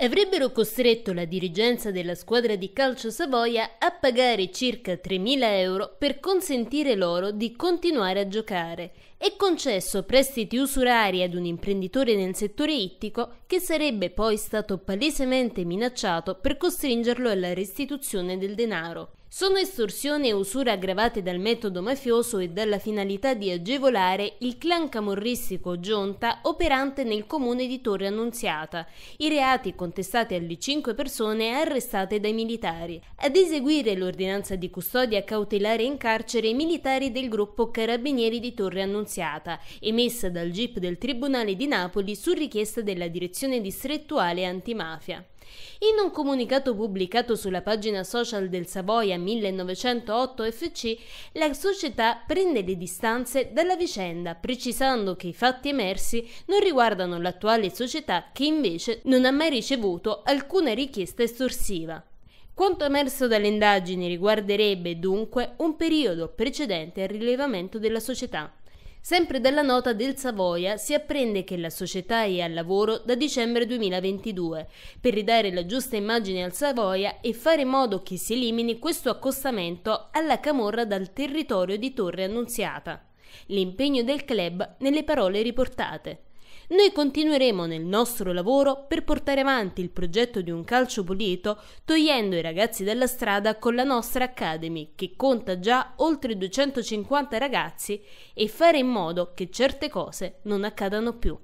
avrebbero costretto la dirigenza della squadra di calcio Savoia a pagare circa 3.000 euro per consentire loro di continuare a giocare e concesso prestiti usurari ad un imprenditore nel settore ittico che sarebbe poi stato palesemente minacciato per costringerlo alla restituzione del denaro. Sono estorsione e usura aggravate dal metodo mafioso e dalla finalità di agevolare il clan camorristico Gionta operante nel comune di Torre Annunziata, i reati contestati alle cinque persone arrestate dai militari. Ad eseguire l'ordinanza di custodia cautelare in carcere i militari del gruppo Carabinieri di Torre Annunziata, emessa dal GIP del Tribunale di Napoli su richiesta della Direzione Distrettuale Antimafia. In un comunicato pubblicato sulla pagina social del Savoia 1908 FC, la società prende le distanze dalla vicenda, precisando che i fatti emersi non riguardano l'attuale società che invece non ha mai ricevuto alcuna richiesta estorsiva. Quanto emerso dalle indagini riguarderebbe dunque un periodo precedente al rilevamento della società. Sempre dalla nota del Savoia si apprende che la società è al lavoro da dicembre 2022 per ridare la giusta immagine al Savoia e fare in modo che si elimini questo accostamento alla camorra dal territorio di Torre Annunziata. L'impegno del club nelle parole riportate. Noi continueremo nel nostro lavoro per portare avanti il progetto di un calcio pulito, togliendo i ragazzi dalla strada con la nostra Academy, che conta già oltre 250 ragazzi, e fare in modo che certe cose non accadano più.